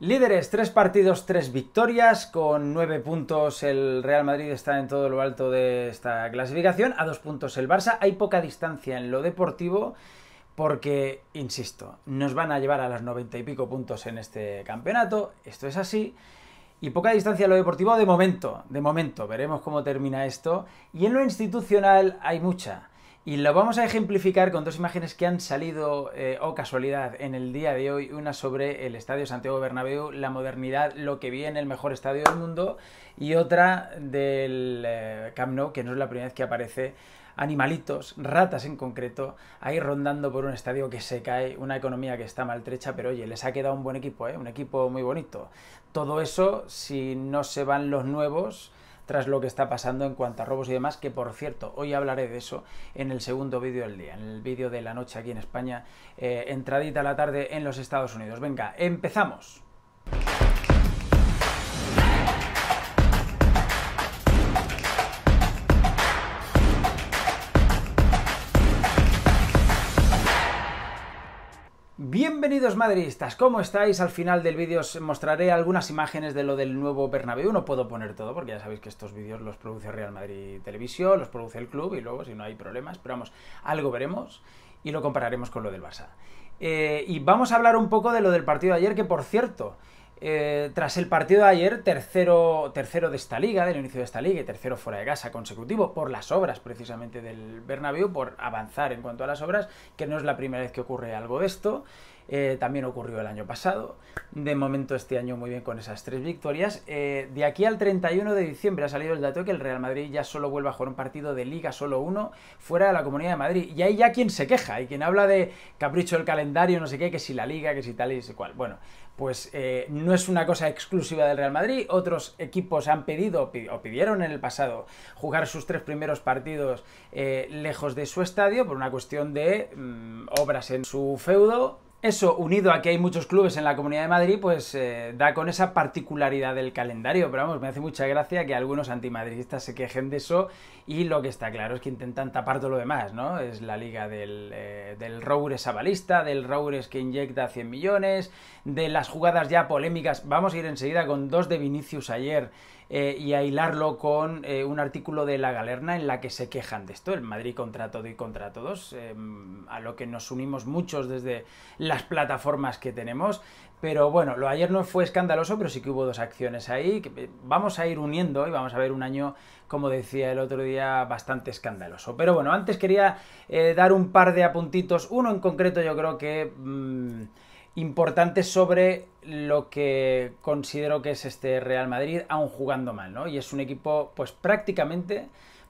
Líderes, tres partidos, tres victorias, con nueve puntos el Real Madrid está en todo lo alto de esta clasificación, a dos puntos el Barça, hay poca distancia en lo deportivo porque, insisto, nos van a llevar a los noventa y pico puntos en este campeonato, esto es así, y poca distancia en lo deportivo de momento, de momento, veremos cómo termina esto, y en lo institucional hay mucha. Y lo vamos a ejemplificar con dos imágenes que han salido, eh, o oh casualidad, en el día de hoy. Una sobre el Estadio Santiago Bernabéu, la modernidad, lo que viene, el mejor estadio del mundo. Y otra del eh, Camp Nou, que no es la primera vez que aparece animalitos, ratas en concreto, ahí rondando por un estadio que se cae, una economía que está maltrecha, pero oye, les ha quedado un buen equipo, ¿eh? un equipo muy bonito. Todo eso, si no se van los nuevos, tras lo que está pasando en cuanto a robos y demás, que por cierto, hoy hablaré de eso en el segundo vídeo del día, en el vídeo de la noche aquí en España, eh, entradita a la tarde en los Estados Unidos. Venga, empezamos. Bienvenidos madridistas, ¿cómo estáis? Al final del vídeo os mostraré algunas imágenes de lo del nuevo Bernabéu, no puedo poner todo porque ya sabéis que estos vídeos los produce Real Madrid Televisión, los produce el club y luego si no hay problemas, pero vamos, algo veremos y lo compararemos con lo del Barça. Eh, y vamos a hablar un poco de lo del partido de ayer, que por cierto, eh, tras el partido de ayer, tercero, tercero de esta liga, del inicio de esta liga, y tercero fuera de casa consecutivo, por las obras precisamente del Bernabéu, por avanzar en cuanto a las obras, que no es la primera vez que ocurre algo de esto. Eh, también ocurrió el año pasado. De momento este año muy bien con esas tres victorias. Eh, de aquí al 31 de diciembre ha salido el dato que el Real Madrid ya solo vuelve a jugar un partido de liga, solo uno, fuera de la Comunidad de Madrid. Y ahí ya quien se queja hay quien habla de capricho del calendario, no sé qué, que si la liga, que si tal y si cual. Bueno, pues eh, no es una cosa exclusiva del Real Madrid. Otros equipos han pedido o pidieron en el pasado jugar sus tres primeros partidos lejos de su estadio por una cuestión de mm, obras en su feudo eso, unido a que hay muchos clubes en la Comunidad de Madrid, pues eh, da con esa particularidad del calendario. Pero vamos, me hace mucha gracia que algunos antimadridistas se quejen de eso y lo que está claro es que intentan tapar todo lo demás, ¿no? Es la liga del, eh, del Roures del Roures que inyecta 100 millones, de las jugadas ya polémicas. Vamos a ir enseguida con dos de Vinicius ayer eh, y a hilarlo con eh, un artículo de La Galerna en la que se quejan de esto, el Madrid contra todo y contra todos, em, a lo que nos unimos muchos desde las plataformas que tenemos. Pero bueno, lo ayer no fue escandaloso, pero sí que hubo dos acciones ahí. Que eh, vamos a ir uniendo y vamos a ver un año, como decía el otro día, bastante escandaloso. Pero bueno, antes quería dar un par de apuntitos. Uno en concreto yo creo que... Mm, importante sobre lo que considero que es este Real Madrid, aún jugando mal, ¿no? Y es un equipo, pues prácticamente,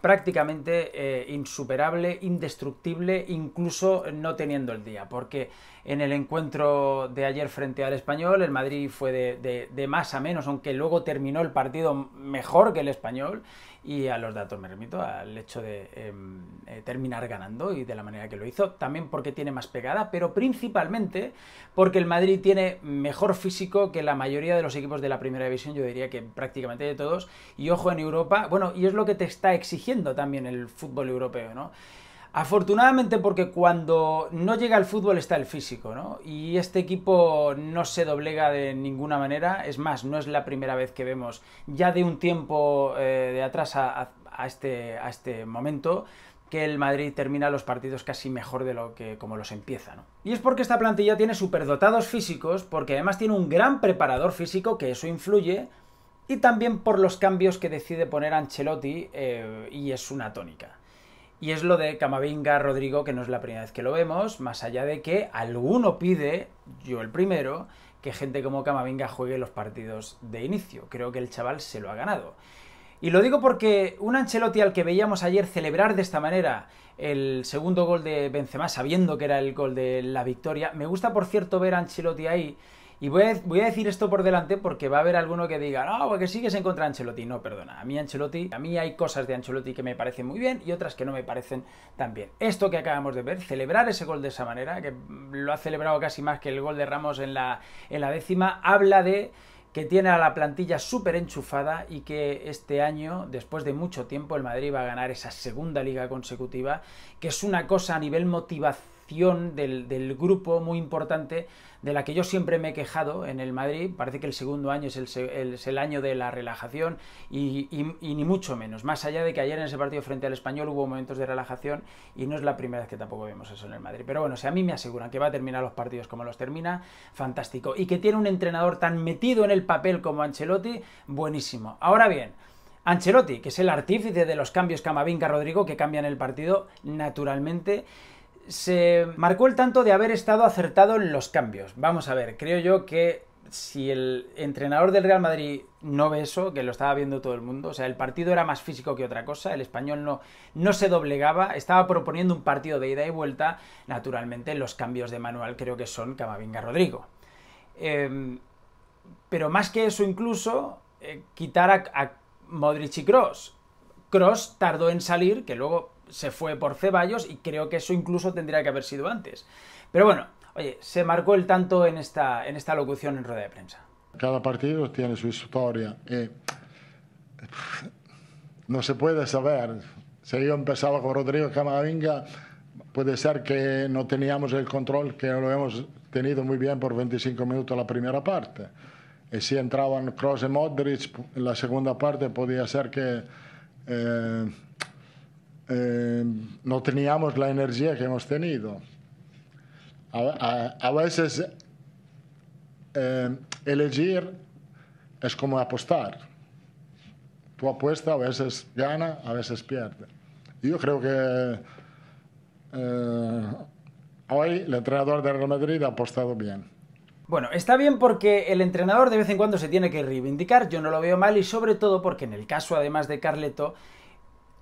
prácticamente eh, insuperable, indestructible, incluso no teniendo el día, porque en el encuentro de ayer frente al español. El Madrid fue de, más a menos, aunque luego terminó el partido mejor que el español. Y a los datos me remito, al hecho de em, eh, terminar ganando y de la manera que lo hizo. También porque tiene más pegada, pero principalmente porque el Madrid tiene mejor físico que la mayoría de los equipos de la primera división, yo diría que prácticamente de todos. Y ojo en Europa, bueno, y es lo que te está exigiendo también el fútbol europeo, ¿no? Afortunadamente porque cuando no llega el fútbol está el físico, ¿no? Y este equipo no se doblega de ninguna manera, es más, no es la primera vez que vemos ya de un tiempo eh, de atrás este, a, este, momento que el Madrid termina los partidos casi mejor de lo que como los empieza, ¿no? Y es porque esta plantilla tiene superdotados físicos, porque además tiene un gran preparador físico, que eso influye, y también por los cambios que decide poner Ancelotti, eh, y es una tónica. Y es lo de Camavinga Rodrigo, que no es la primera vez que lo vemos, más allá de que alguno pide, yo el primero, que gente como Camavinga juegue los partidos de inicio. Creo que el chaval se lo ha ganado. Y lo digo porque un Ancelotti al que veíamos ayer celebrar de esta manera el segundo gol de Benzema, sabiendo que era el gol de la victoria, me gusta por cierto ver a Ancelotti ahí y voy a, decir esto por delante porque va a haber alguno que diga, no, porque sigues en contra de Ancelotti. No, perdona, a mí Ancelotti, a mí hay cosas de Ancelotti que me parecen muy bien y otras que no me parecen tan bien. Esto que acabamos de ver, celebrar ese gol de esa manera, que lo ha celebrado casi más que el gol de Ramos en la, en la décima, habla de que tiene a la plantilla súper enchufada y que este año, después de mucho tiempo, el Madrid va a ganar esa segunda liga consecutiva, que es una cosa a nivel motivacional, del, grupo muy importante de la que yo siempre me he quejado en el Madrid. Parece que el segundo año es el, el, año de la relajación y, ni mucho menos. Más allá de que ayer en ese partido frente al español hubo momentos de relajación y no es la primera vez que tampoco vemos eso en el Madrid. Pero bueno, si a mí me aseguran que va a terminar los partidos como los termina, fantástico. Y que tiene un entrenador tan metido en el papel como Ancelotti, buenísimo. Ahora bien, Ancelotti, que es el artífice de los cambios Camavinga-Rodrigo que cambian el partido naturalmente se marcó el tanto de haber estado acertado en los cambios. Vamos a ver, creo yo que si el entrenador del Real Madrid no ve eso, que lo estaba viendo todo el mundo, o sea, el partido era más físico que otra cosa, el español no, no se doblegaba, estaba proponiendo un partido de ida y vuelta, naturalmente los cambios de manual creo que son Camavinga Rodrigo. Em, pero más que eso incluso, eh, quitar a, a Modric y Cross. Cross tardó en salir, que luego se fue por Ceballos y creo que eso incluso tendría que haber sido antes. Pero bueno, oye, se marcó el tanto en esta, en esta locución en rueda de prensa. Cada partido tiene su historia y no se puede saber. Si yo empezaba con Rodrigo Camavinga, puede ser que no teníamos el control que lo hemos tenido muy bien por 25 minutos la primera parte. Y si entraban Cross y Modric, en la segunda parte podía ser que... Eh, eh, no teníamos la energía que hemos tenido. A, veces eh, elegir es como apostar. Tu apuesta a veces gana, a veces pierde. Yo creo que eh, hoy el entrenador de Real Madrid ha apostado bien. Bueno, está bien porque el entrenador de vez en cuando se tiene que reivindicar, yo no lo veo mal y sobre todo porque en el caso además de Carleto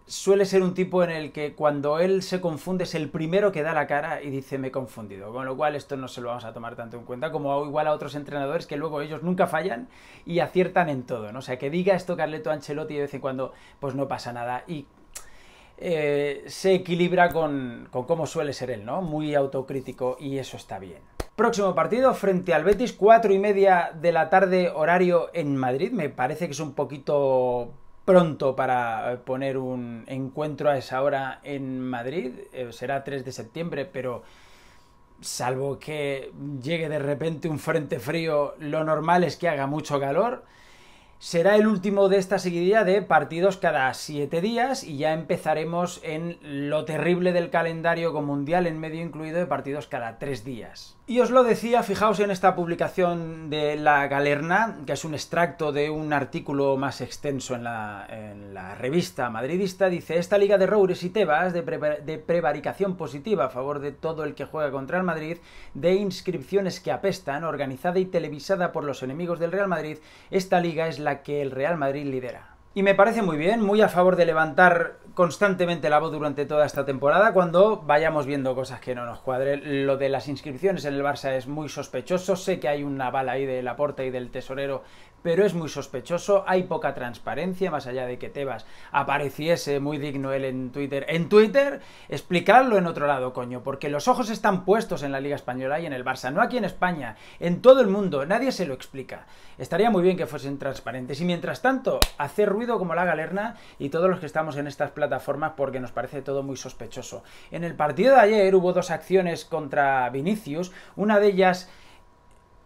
suele ser un tipo en el que cuando él se confunde es el primero que da la cara y dice me he confundido, con lo cual esto no se lo vamos a tomar tanto en cuenta como igual a otros entrenadores que luego ellos nunca fallan y aciertan en todo, ¿no? O sea, que diga esto Carleto Ancelotti de vez en cuando pues no pasa nada y eh, se equilibra con, con cómo suele ser él, ¿no? Muy autocrítico y eso está bien. Próximo partido frente al Betis, cuatro y media de la tarde horario en Madrid. Me parece que es un poquito pronto para eh, poner un encuentro a esa hora en Madrid. Eh, será 3 de septiembre, pero salvo que llegue de repente un frente frío, lo normal es que haga mucho calor. Será el último de esta seguidilla de partidos cada 7 días y ya empezaremos en lo terrible del calendario con Mundial en medio incluido de partidos cada 3 días. Y os lo decía, fijaos en esta publicación de La Galerna, que es un extracto de un artículo más extenso en la, revista madridista, dice, esta liga de roures y tebas de, de prevaricación positiva a favor de todo el que juega contra el Madrid, de inscripciones que apestan, organizada y televisada por los enemigos del Real Madrid, esta liga es la que el Real Madrid lidera. Y me parece muy bien, muy a favor de levantar constantemente la voz durante toda esta temporada cuando vayamos viendo cosas que no nos cuadren. Lo de las inscripciones en el Barça es muy sospechoso. Sé que hay una bala ahí del aporte y del tesorero pero es muy sospechoso, hay poca transparencia, más allá de que Tebas apareciese muy digno él en Twitter. En Twitter, explicarlo en otro lado, coño, porque los ojos están puestos en la Liga Española y en el Barça, no aquí en España, en todo el mundo, nadie se lo explica. Estaría muy bien que fuesen transparentes y mientras tanto, hacer ruido como la galerna y todos los que estamos en estas plataformas porque nos parece todo muy sospechoso. En el partido de ayer hubo dos acciones contra Vinicius, una de ellas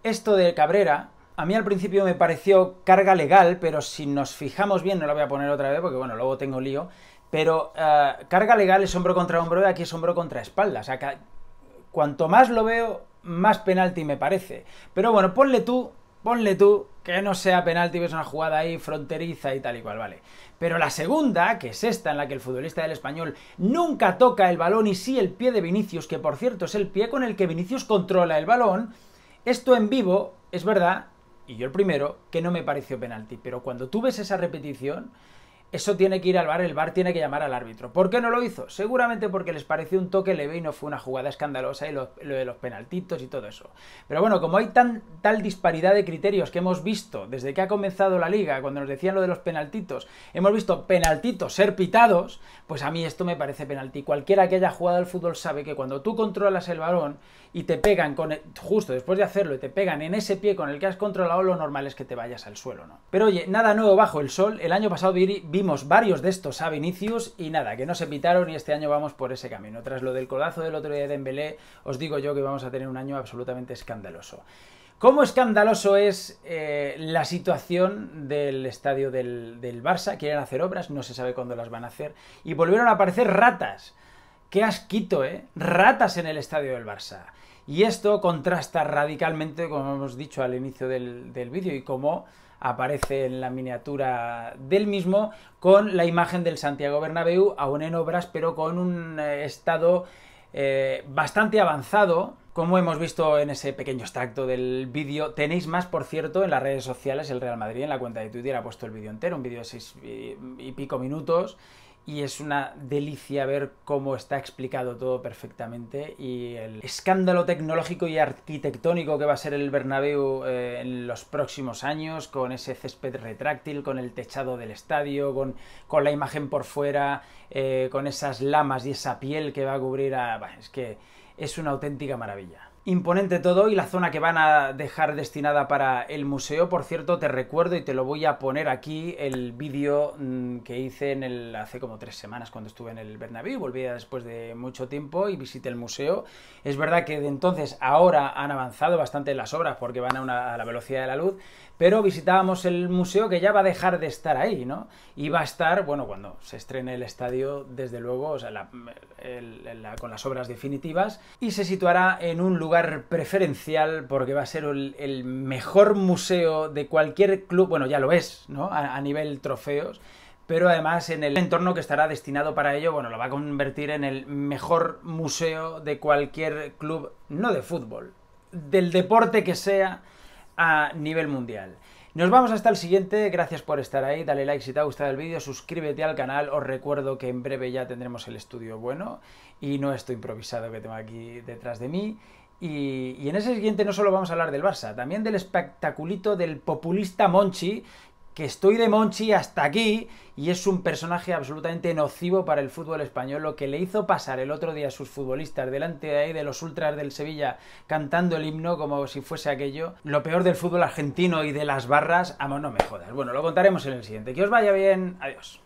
esto de Cabrera, a mí al principio me pareció carga legal, pero si nos fijamos bien, no la voy a poner otra vez porque bueno, luego tengo lío, pero eh, carga legal es hombro contra hombro y aquí es hombro contra espalda. O sea, cuanto más lo veo, más penalti me parece. Pero bueno, ponle tú, ponle tú que no sea penalti, ves una jugada ahí fronteriza y tal y cual, vale. Pero la segunda, que es esta en la que el futbolista del español nunca toca el balón y sí el pie de Vinicius, que por cierto es el pie con el que Vinicius controla el balón, esto en vivo, es verdad, y yo el primero, que no me pareció penalti. Pero cuando tú ves esa repetición, eso tiene que ir al bar, el bar tiene que llamar al árbitro. ¿Por qué no lo hizo? Seguramente porque les pareció un toque leve y no fue una jugada escandalosa y lo, de los penaltitos y todo eso. Pero bueno, como hay tal disparidad de criterios que hemos visto desde que ha comenzado la liga, cuando nos decían lo de los penaltitos, hemos visto penaltitos ser pitados, pues a mí esto me parece penalti. Cualquiera que haya jugado al fútbol sabe que cuando tú controlas el balón y te pegan con e, justo después de hacerlo y te pegan en ese pie con el que has controlado, lo normal es que te vayas al suelo, ¿no? Pero oye, nada nuevo bajo el sol. El año pasado varios de estos a Vinicius y nada, que nos invitaron y este año vamos por ese camino. Tras lo del colazo del otro día de Dembélé, os digo yo que vamos a tener un año absolutamente escandaloso. ¿Cómo escandaloso es eh, la situación del estadio del, Barça? Quieren hacer obras, no se sabe cuándo las van a hacer. Y volvieron a aparecer ratas. Qué asquito, ¿eh? Ratas en el estadio del Barça. Y esto contrasta radicalmente, como hemos dicho al inicio del, del vídeo, y como aparece en la miniatura del mismo, con la imagen del Santiago Bernabéu, aún en obras, pero con un eh, estado eh, bastante avanzado, como hemos visto en ese pequeño extracto del vídeo, tenéis más, por cierto, en las redes sociales, el Real Madrid, en la cuenta de Twitter ha puesto el vídeo entero, un vídeo de seis y pico minutos, y es una delicia ver cómo está explicado todo perfectamente y el escándalo tecnológico y arquitectónico que va a ser el Bernabéu eh, en los próximos años con ese césped retráctil, con el techado del estadio, con, la imagen por fuera, eh, con esas lamas y esa piel que va a cubrir a... es que es una auténtica maravilla. Imponente todo y la zona que van a dejar destinada para el museo. Por cierto, te recuerdo y te lo voy a poner aquí el vídeo mm, que hice en el, hace como tres semanas cuando estuve en el Bernabéu. Volví después de mucho tiempo y visité el museo. Es verdad que de entonces ahora han avanzado bastante las obras porque van a, la velocidad de la luz, pero visitábamos el museo que ya va a dejar de estar ahí, ¿no? Y va a estar, bueno, cuando se estrene el estadio, desde luego, o sea, con las obras definitivas, y se situará en un lugar preferencial porque va a ser el, mejor museo de cualquier club, bueno, ya lo es, ¿no? a, nivel trofeos, pero además en el entorno que estará destinado para ello, bueno, lo va a convertir en el mejor museo de cualquier club, no de fútbol, del deporte que sea a nivel mundial. Nos vamos hasta el siguiente, gracias por estar ahí, dale like si te ha gustado el vídeo, suscríbete al canal, os recuerdo que en breve ya tendremos el estudio bueno y no esto improvisado que tengo aquí detrás de mí y, en ese siguiente no solo vamos a hablar del Barça, también del espectaculito del populista Monchi, que estoy de Monchi hasta aquí y es un personaje absolutamente nocivo para el fútbol español. Lo que le hizo pasar el otro día a sus futbolistas delante de ahí de los ultras del Sevilla cantando el himno como si fuese aquello. Lo peor del fútbol argentino y de las barras, amo, no me jodas. Bueno, lo contaremos en el siguiente. Que os vaya bien. Adiós.